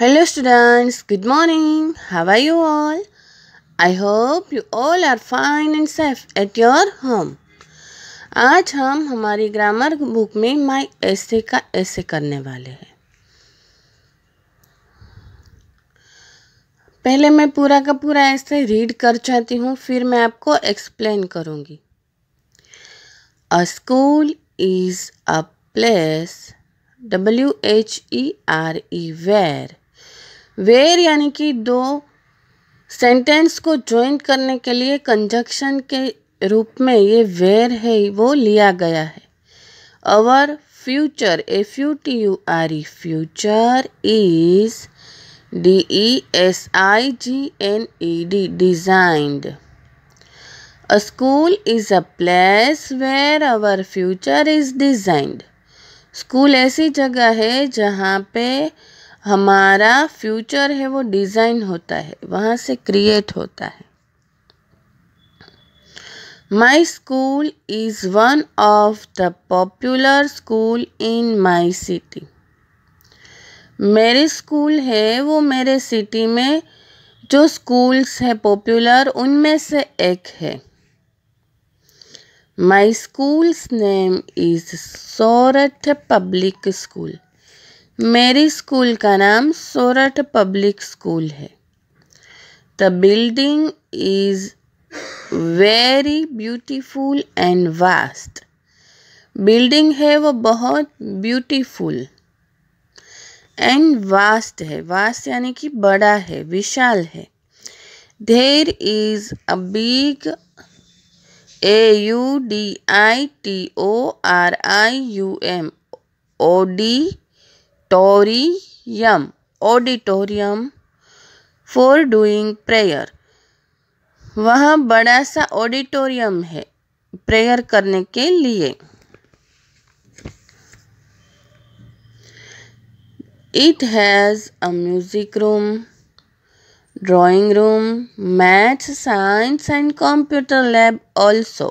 Hello students good morning How are you all I hope you all are fine and safe at your home आज हम हमारी grammar book में my ऐसे का ऐसे करने वाले हैं पहले मैं पूरा का पूरा ऐसे रीड कर चाहती हूँ फिर मैं आपको एक्सप्लेन करूँगी a school is a place W H E R E where -E, e where यानी कि दो सेंटेंस को ज्वाइंट करने के लिए कंजक्शन के रूप में ये वेर है वो लिया गया है our future F U T U R E future is D E S I G N E D designed a school is a place where our future is designed school ऐसी जगह है जहाँ पे हमारा फ्यूचर है वो design होता है वहाँ से क्रिएट होता है my school is one of the popular school in my city मेरे स्कूल है वो मेरे सिटी में जो स्कूल्स है पॉपुलर उनमें से एक है my school's name is Sorath public school मेरी स्कूल का नाम सोरठ पब्लिक स्कूल है the building is very beautiful and vast building है वो बहुत ब्यूटीफुल एंड वास्ट है वास्ट यानी कि बड़ा है विशाल है there is a big A U D I T O R I U M O D auditorium auditorium for doing prayer वह बड़ा सा ऑडिटोरियम है प्रेयर करने के लिए it has a music room drawing room math science and computer lab also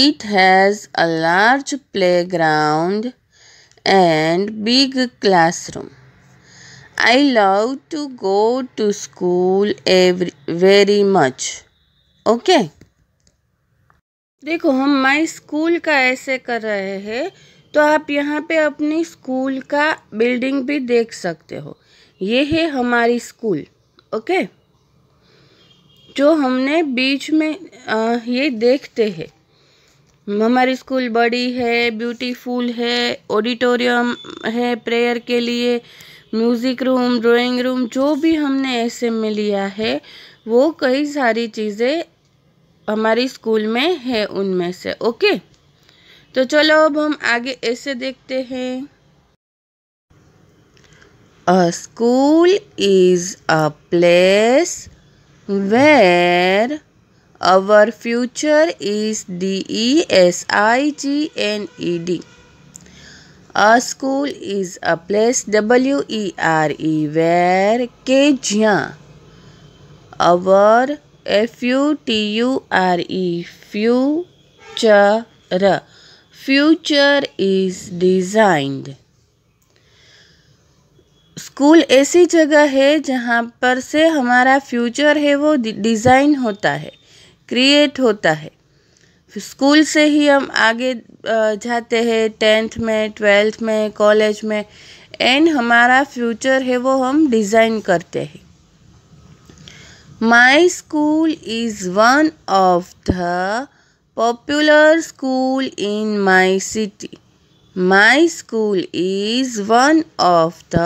it has a large ground and big classroom. I love to go to school every, very much. Okay. देखो हम my school का ऐसे कर रहे हैं तो आप यहाँ पे अपनी स्कूल का बिल्डिंग भी देख सकते हो ये है हमारी स्कूल ओके जो हमने बीच में आ, ये देखते हैं हमारी स्कूल बड़ी है ब्यूटीफुल है ऑडिटोरियम है प्रेयर के लिए म्यूज़िक रूम ड्राइंग रूम जो भी हमने ऐसे में लिया है वो कई सारी चीज़ें हमारी स्कूल में है उनमें से ओके तो चलो अब हम आगे ऐसे देखते हैं a school is a place where our future is D E S I G N E D a school is a place W E R E where के ज्या our F U T U R E future future is designed school ऐसी जगह है जहाँ पर से हमारा future है वो डिज़ाइन होता है क्रिएट होता है स्कूल से ही हम आगे जाते हैं टेंथ में ट्वेल्थ में कॉलेज में एंड हमारा फ्यूचर है वो हम डिज़ाइन करते हैं my school is one of the popular school in my city my school is one of the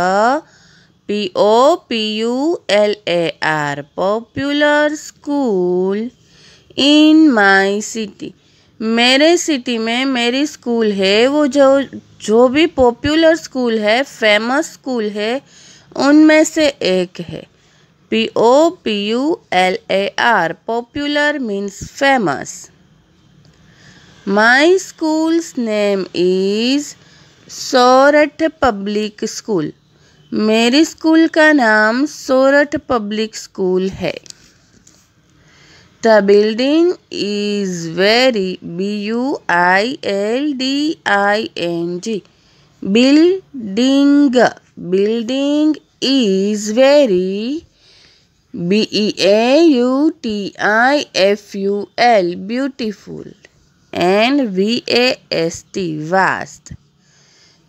P O P U L A R popular school in my city मेरे city में मेरी school है वो जो जो भी popular school है famous school है उनमें से एक है P O P U L A R popular means famous my school's name is Sorath public school मेरी स्कूल का नाम सोरठ पब्लिक स्कूल है The building is very B-U-I-L-D-I-N-G. Building. Building is very B-E-A-U-T-I-F-U-L. Beautiful. And V-A-S-T. Vast.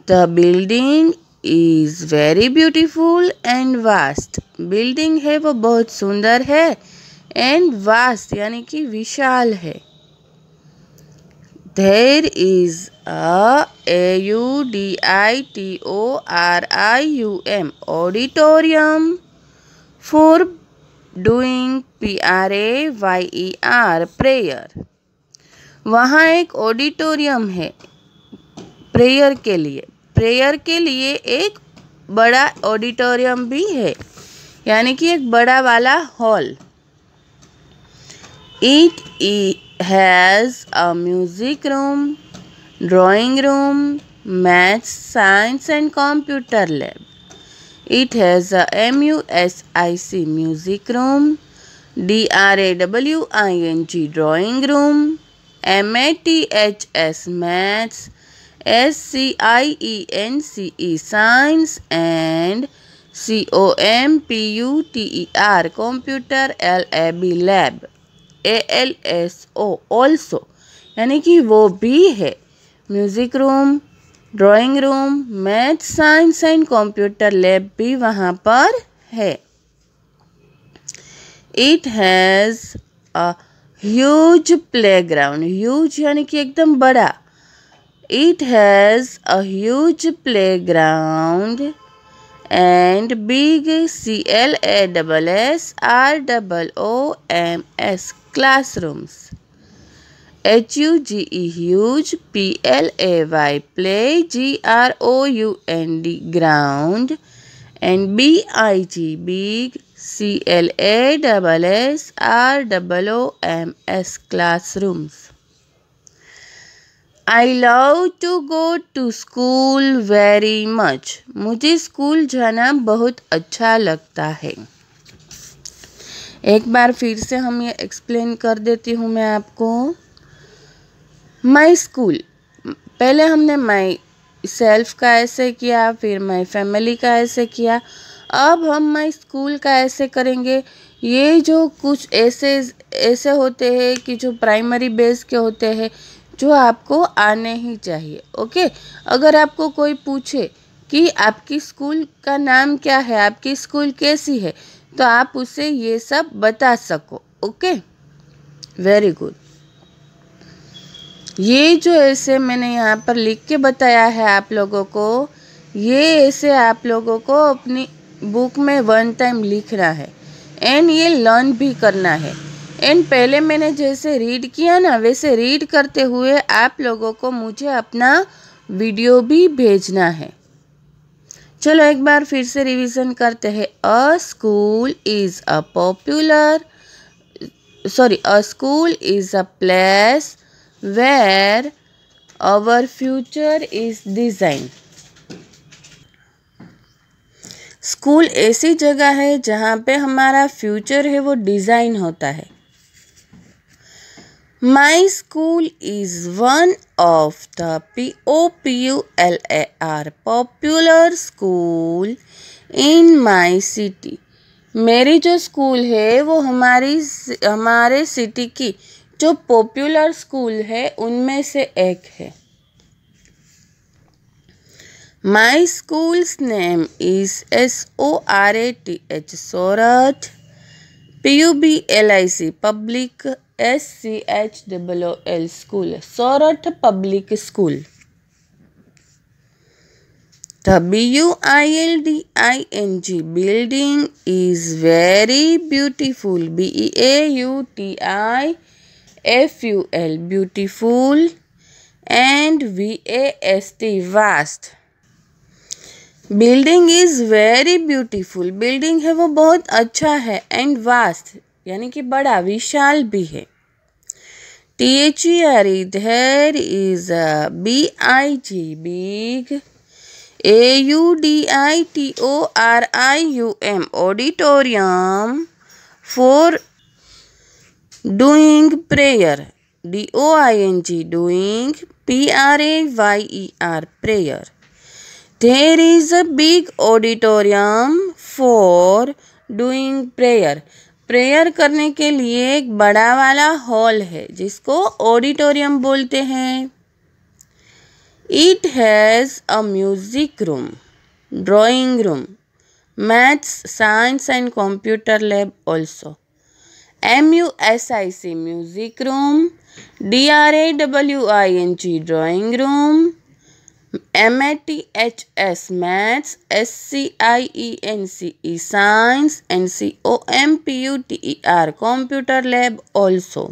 The building is very beautiful and vast. Building है वो बहुत सुंदर है and vast यानी कि विशाल है there is a A U D I T O R I U M auditorium for doing P R A Y E R prayer वहाँ एक ऑडिटोरियम है प्रेयर के लिए प्रेयर के लिए एक बड़ा ऑडिटोरियम भी है यानी कि एक बड़ा वाला hall It has a music room, drawing room, maths, science and computer lab. It has a MUSIC music room, DRAWING drawing room, MATHS maths, SCIENCE science and COMPUTER computer lab lab. A L S O also यानी कि वो भी है music room drawing room math science and computer lab भी वहाँ पर है it has a huge play ground huge यानी कि एकदम बड़ा it has a huge play ground and big C L A double S R double O M S classrooms. H-U-G-E huge, P-L-A-Y play, G-R-O-U-N-D ground, and B-I-G big, C-L-A-S-S-R-O-O-M-S classrooms. I love to go to school very much. मुझे school जाना बहुत अच्छा लगता है एक बार फिर से हम ये एक्सप्लेन कर देती हूँ मैं आपको माई स्कूल पहले हमने माई सेल्फ का ऐसे किया फिर माई फैमिली का ऐसे किया अब हम माई स्कूल का ऐसे करेंगे ये जो कुछ ऐसे ऐसे होते हैं कि जो प्राइमरी बेस के होते हैं जो आपको आने ही चाहिए ओके अगर आपको कोई पूछे कि आपकी स्कूल का नाम क्या है आपकी स्कूल कैसी है तो आप उसे ये सब बता सको ओके वेरी गुड ये जो ऐसे मैंने यहाँ पर लिख के बताया है आप लोगों को ये ऐसे आप लोगों को अपनी बुक में वन टाइम लिखना है एंड ये लर्न भी करना है एंड पहले मैंने जैसे रीड किया ना वैसे रीड करते हुए आप लोगों को मुझे अपना वीडियो भी भेजना है चलो एक बार फिर से रिवीजन करते हैं a school is a popular sorry a school is a place where our future is design school ऐसी जगह है जहाँ पे हमारा फ्यूचर है वो डिज़ाइन होता है My school is one of the P O P U L A R popular school in my city. मेरी जो स्कूल है वो हमारी हमारे सिटी की जो पॉपुलर स्कूल है उनमें से एक है my school's name is S O R A T H Sorath P U B L I C public S C H double O L school Saurath public school W I L D I N G building is very beautiful B A U T I F U L beautiful and V A S T vast building is very beautiful building है वो बहुत अच्छा है and vast यानी कि बड़ा विशाल भी है T H E R E there is B I G big A U D I T O R I U M auditorium for doing prayer D O I N G doing P R A Y E R prayer there is a big auditorium for doing prayer prayer करने के लिए एक बड़ा वाला hall है जिसको auditorium बोलते हैं it has a music room drawing room maths science and computer lab also M U S I C music room D R A W I N G drawing room M A T H S maths S C I E N C E science and C O M P U T E R computer lab also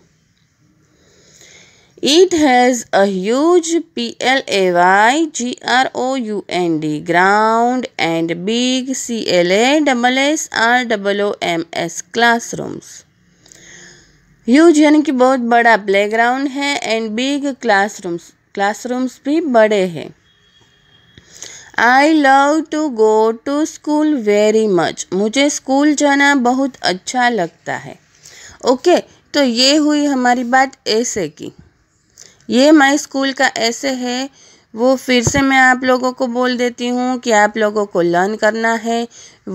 it has huge P L A Y G R O you N D ground and big C L A double S R double O M S class rooms huge यानी कि बहुत बड़ा playground है and big classrooms classrooms भी बड़े हैं I love to go to school very much मुझे school जाना बहुत अच्छा लगता है ओके okay, तो ये हुई हमारी बात ऐसे की ये माई स्कूल का ऐसे है वो फिर से मैं आप लोगों को बोल देती हूँ कि आप लोगों को लर्न करना है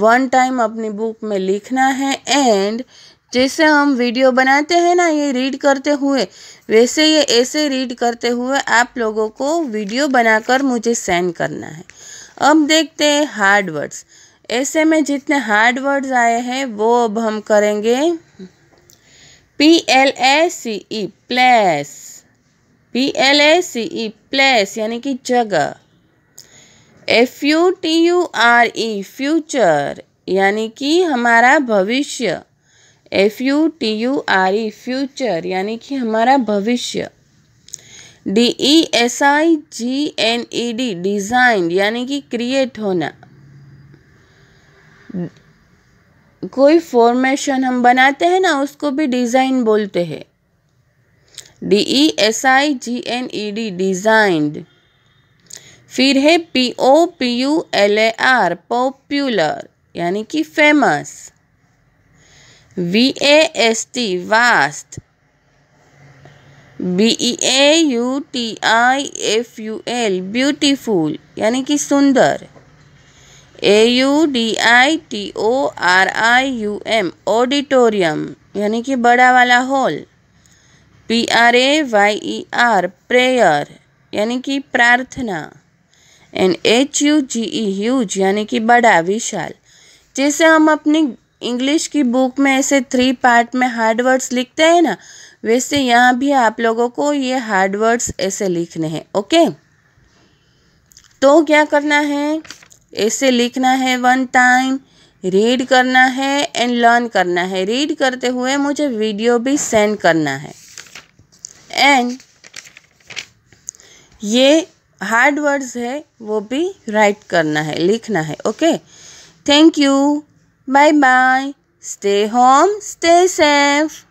वन टाइम अपनी बुक में लिखना है एंड जैसे हम वीडियो बनाते हैं ना ये रीड करते हुए वैसे ये ऐसे रीड करते हुए आप लोगों को वीडियो बनाकर मुझे सेंड करना है अब देखते हैं हार्ड वर्ड्स ऐसे में जितने हार्ड वर्ड्स आए हैं वो अब हम करेंगे P L A C E place P L A C E place यानी कि जगह F U T U R E future यानी कि हमारा भविष्य F U T U R E future यानी कि हमारा भविष्य D E S I G N E D design यानी कि क्रिएट होना कोई फॉर्मेशन हम बनाते हैं ना उसको भी डिज़ाइन बोलते हैं D E S I G N E D designed फिर है P O P U L A R popular यानी कि famous V A S T vast B U T I F U L beautiful यानी कि सुंदर A U D I T O R I U M auditorium यानी कि बड़ा वाला hall P R A Y E R prayer यानी कि प्रार्थना and H U G E huge यानी कि बड़ा विशाल जैसे हम अपनी इंग्लिश की बुक में ऐसे थ्री पार्ट में हार्ड वर्ड्स लिखते हैं ना वैसे यहाँ भी आप लोगों को ये हार्ड वर्ड्स ऐसे लिखने हैं ओके तो क्या करना है ऐसे लिखना है वन टाइम रीड करना है एंड लर्न करना है रीड करते हुए मुझे वीडियो भी सेंड करना है एंड ये हार्ड वर्ड्स है वो भी राइट करना है लिखना है okay thank you bye bye stay home stay safe